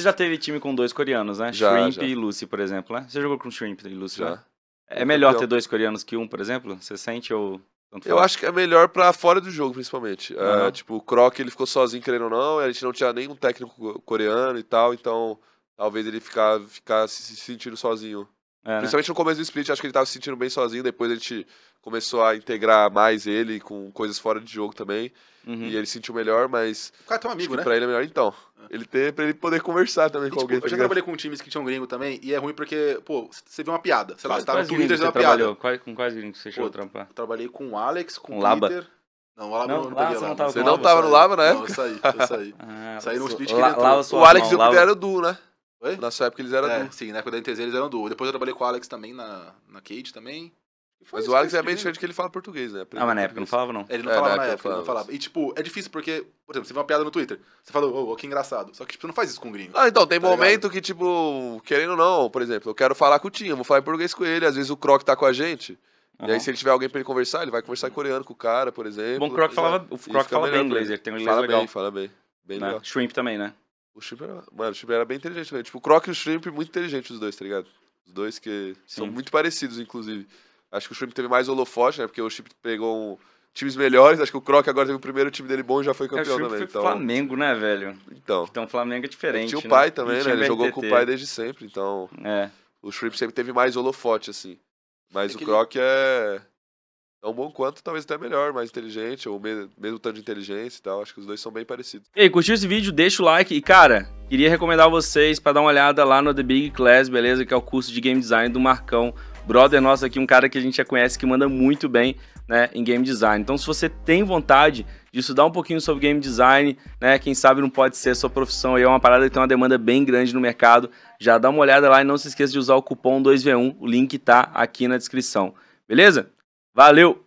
Você já teve time com dois coreanos, né? Já, Shrimp já. e Lucy, por exemplo, né? Você jogou com Shrimp e Lucy, já. Né? É melhor ter dois coreanos que um, por exemplo? Você sente ou... Eu acho que é melhor pra fora do jogo, principalmente. Uhum. É, tipo, o Croc, ele ficou sozinho, querendo ou não, a gente não tinha nenhum técnico coreano e tal, então talvez ele ficar, ficar se sentindo sozinho. É, né? Principalmente no começo do split, acho que ele tava se sentindo bem sozinho, depois a gente começou a integrar mais ele com coisas fora de jogo também, uhum. e ele se sentiu melhor, mas... O cara é teu amigo, né? Pra ele é melhor então. Ele ter pra ele poder conversar também e, com tipo, alguém. Eu já tá trabalhei com times que tinham gringo também, e é ruim porque, pô, você vê uma piada. Sei lá, você tá no Twitter e uma piada. Quais, com quais gringos você chegou a trampar? Trabalhei com o Alex, com o Peter. Não, o Lava não, não, lá, não, tava Você não tava no Lava né Não, eu saí, eu saí. ah, saí no split que ele é O Alex e o Peter eram duo, né? Oi? sua época eles eram é, duo. Sim, na época da NTZ eles eram duo. Depois eu trabalhei com o Alex também na, na Cage também. Mas o Alex é bem diferente que ele fala português, né? Ah, mas na época não falava, não. Ele não é, falava na época, época não falava. E, tipo, é difícil porque, por exemplo, você vê uma piada no Twitter, você fala, ô, oh, que engraçado. Só que, tipo, você não faz isso com o gringo. Ah, então, tem tá momento ligado? que, tipo, querendo ou não, por exemplo, eu quero falar com o Tinha, vou falar em português com ele, às vezes o Croc tá com a gente. Uhum. E aí, se ele tiver alguém pra ele conversar, ele vai conversar em coreano com o cara, por é exemplo. Bom, o Croc falava, o Croc é fala bem inglês, ele tem um inglês fala legal. Fala bem, fala bem. bem né? legal. Shrimp também, né? O Shrimp era, mano, o Shrimp era bem inteligente também. Tipo, o Croc e o Shrimp, muito inteligentes os dois, tá ligado? Os dois que são muito parecidos, inclusive. Acho que o Shrimp teve mais holofote, né? Porque o Shrimp pegou um, times melhores. Acho que o Croc agora teve o primeiro time dele bom e já foi campeão é, o também. Foi então... Flamengo, né, velho? Então. Então o Flamengo é diferente. E tinha o né? pai né? também, né? Ele jogou com o pai desde sempre, então. É. O Shrimp sempre teve mais holofote, assim. Mas é o Croc ele... É, é um bom quanto, talvez até melhor, mais inteligente, ou mesmo, mesmo tanto de inteligência e tal. Acho que os dois são bem parecidos. E aí, curtiu esse vídeo? Deixa o like. E, cara, queria recomendar vocês para dar uma olhada lá no The Big Class, beleza? Que é o curso de game design do Marcão brother nosso aqui, um cara que a gente já conhece que manda muito bem né, em game design. Então, se você tem vontade de estudar um pouquinho sobre game design, né, quem sabe não pode ser sua profissão aí, é uma parada que tem uma demanda bem grande no mercado, já dá uma olhada lá e não se esqueça de usar o cupom 2V1, o link tá aqui na descrição. Beleza? Valeu!